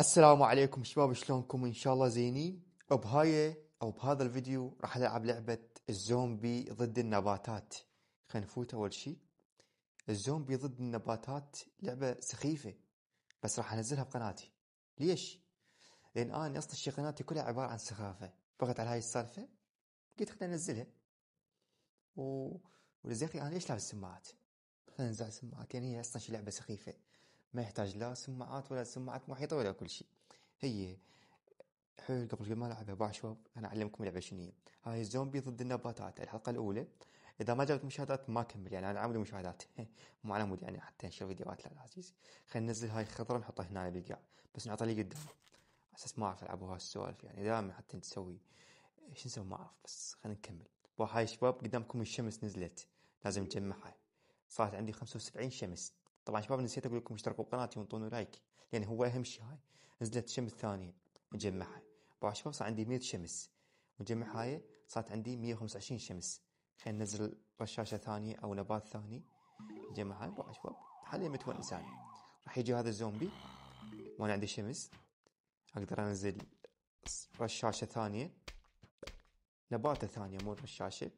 السلام عليكم شباب شلونكم ان شاء الله زينين بهاي او بهذا الفيديو راح العب لعبة الزومبي ضد النباتات خلينا نفوت اول شيء الزومبي ضد النباتات لعبة سخيفة بس راح انزلها بقناتي ليش؟ لان انا اصلا شي قناتي كلها عبارة عن سخافة فقط على هاي السالفة قلت خلينا انزلها و ولزيخي انا ليش لابس سماعات؟ خلينا ننزل سماعات لان يعني هي اصلا شي لعبة سخيفة ما يحتاج لا سماعات ولا سماعات محيطه ولا كل شيء هي حلو قبل ما لعبة اربع شباب انا اعلمكم اللعبه شنو هي هاي الزومبي ضد النباتات الحلقه الاولى اذا ما جابت مشاهدات ما كمل يعني انا عامل مشاهدات مو على مود يعني حتى انشر فيديوهات لا عزيز خلينا ننزل هاي الخضره نحطها هنا بالقاع بس نعطي لي قدام على اساس ما اعرف العبوا هالسوالف يعني دائما حتى تسوي ايش نسوي ما اعرف بس خلينا نكمل وهاي شباب قدامكم الشمس نزلت لازم نجمعها صارت عندي 75 شمس طبعا شباب نسيت اقول لكم اشتركوا بقناتي وانطوني لايك لان هو اهم شيء هاي نزلت شمس ثانيه نجمعها طبعا شباب صار عندي 100 شمس ونجمع هاي صارت عندي 125 شمس خلينا ننزل رشاشه ثانيه او نبات ثاني نجمع هاي طبعا شباب حاليا متونس انا راح يجي هذا الزومبي وانا عندي شمس اقدر انزل رشاشه ثانيه نباته ثانيه مو رشاشه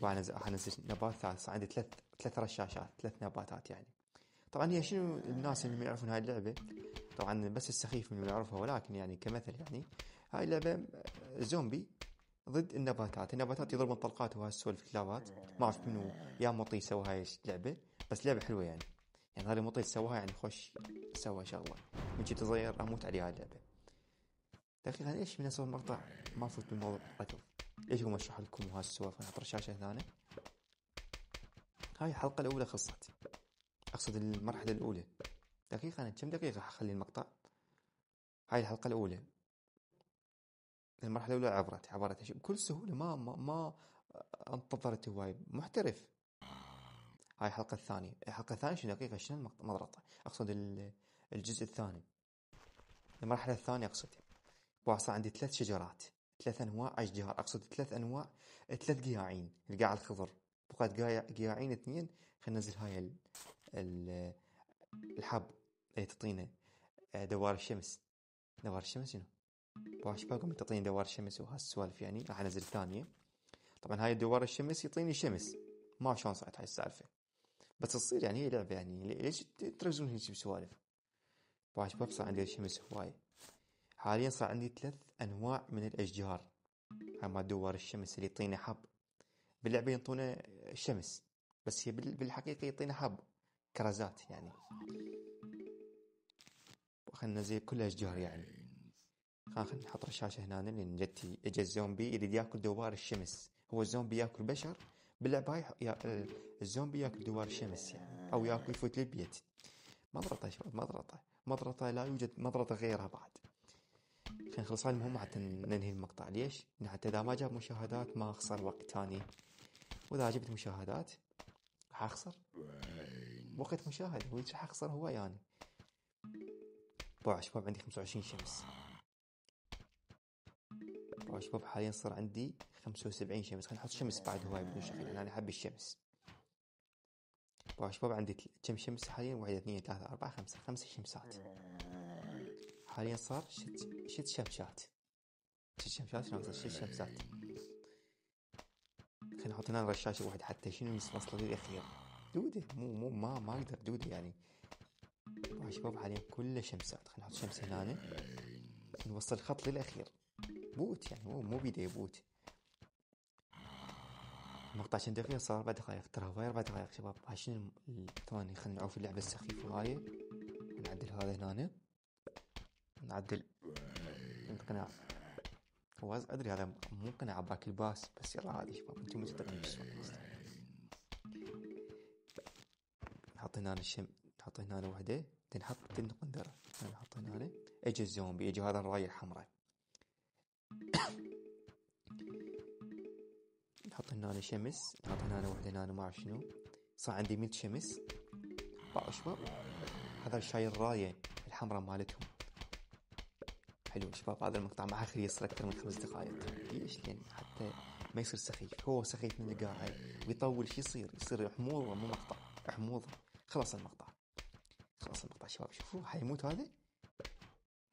طبعا انزل نبات ثالث عندي ثلاث ثلاث رشاشات ثلاث نباتات يعني طبعا هي شنو الناس اللي ما يعرفون هاي اللعبه طبعا بس السخيف من يعرفها ولكن يعني كمثل يعني هاي لعبه زومبي ضد النباتات النباتات يضربون طلقات وهالسوالف كلابات ما اعرف منو يا مطي سوى هاي اللعبه بس لعبه حلوه يعني يعني هذا مطي سواها يعني خوش سوى شغله من كنت صغير اموت عليها اللعبه دقيقة ليش من اسوي المقطع ما فوت بالموضوع قتل ليش اقوم اشرح لكم وهالسوالف احط رشاشة ثانية هاي الحلقة الأولى خلصت أقصد المرحلة الأولى دقيقة أنا كم دقيقة حخلي المقطع هاي الحلقة الأولى المرحلة الأولى عبرت عبرت بكل سهولة ما ما, ما انتظرت هواي محترف هاي الحلقة الثانية الحلقة الثانية شنو دقيقة شنو المضغطة أقصد الجزء الثاني المرحلة الثانية أقصد واصل عندي ثلاث شجرات ثلاث أنواع أشجار أقصد ثلاث أنواع ثلاث قياعين القاع الخضر بقعد قياعين اثنين خلينا ننزل هاي الحب اللي تعطينا آه، دوار الشمس دوار الشمس شنو؟ باش بالكم تعطيني دوار الشمس وهالسوالف يعني راح انزل ثانيه طبعا هاي دوار الشمس يعطيني شمس ما شلون صارت هاي السالفه بس تصير يعني هي لعبه يعني ليش تركزون هيك بسوالف؟ باش باب صار عندي الشمس هواي حاليا صار عندي ثلاث انواع من الاشجار هاي ما دوار الشمس اللي يعطيني حب باللعبه ينطونا الشمس بس هي بالحقيقه يعطينا حب كرزات يعني خلنا زي كل اشجار يعني خلنا نحط رشاشه هنا لان جتي اجى الزومبي يريد ياكل دوار الشمس هو الزومبي ياكل بشر باللعبه هاي يا الزومبي ياكل دوار الشمس يعني او ياكل يفوت للبيت مضرطه شباب مضرطه مضرطه لا يوجد مضرطه غيرها بعد خلينا نخلص هاي المهمه حتى ننهي المقطع ليش؟ حتى اذا ما جاب مشاهدات ما اخسر وقت ثاني واذا عجبت مشاهدات راح اخسر وقت مشاهد هو راح اخسر هو يعني باع شباب عندي 25 شمس بوع شباب حاليا صار عندي 75 شمس خلينا نحط شمس بعد هواي بدون شغل انا احب الشمس بوع شباب عندي كم شمس حاليا واحد اثنين ثلاثة أربعة خمسة خمس شمسات حاليا صار شت شت شمشات شت شمشات شلون شت شمشات. نحط هنا الرشاشه واحد حتى شنو مصمص للاخير دوده مو مو ما ما اقدر دوده يعني شباب حاليا كله شمسات خلينا نحط شمس هنا نوصل الخط للاخير بوت يعني مو مو بيدي بوت المقطع كان دقيقة صار أربع دقائق ترى هواي أربع دقائق شباب عشان شنو ثواني خلينا نعوف اللعبة السخيفة هاي نعدل هذا هنا نعدل نقنع فواز ادري هذا ممكن عباك الباس بس يلا عادي شباب انتم مصدقين نحط هنا الشم نحط هنا وحده تنحط القندره نحط هنا اجى الزومبي اجى هذا الرايه الحمراء نحط هنا شمس نحط هنا وحده هنا ما اعرف شنو صار عندي 100 شمس شباب هذا شايل الرايه الحمراء مالتهم حلو شباب هذا المقطع ما اخر يصير اكثر من خمس دقائق ليش؟ لان حتى ما يصير سخيف هو سخيف من القاعد ويطول شو يصير؟ يصير حموضه مو مقطع حموضه خلص المقطع خلص المقطع شباب شوفوا حيموت هذا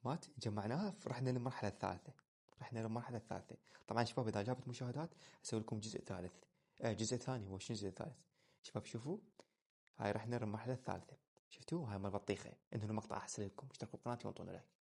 مات جمعناها رحنا للمرحله الثالثه رحنا للمرحله الثالثه طبعا شباب اذا جابت مشاهدات اسوي لكم جزء ثالث آه جزء ثاني هو شنو الجزء الثالث شباب شوفوا هاي رحنا للمرحله الثالثه شفتوا هاي مال بطيخه انتم المقطع احسن لكم اشتركوا بقناتي وانطونا لايك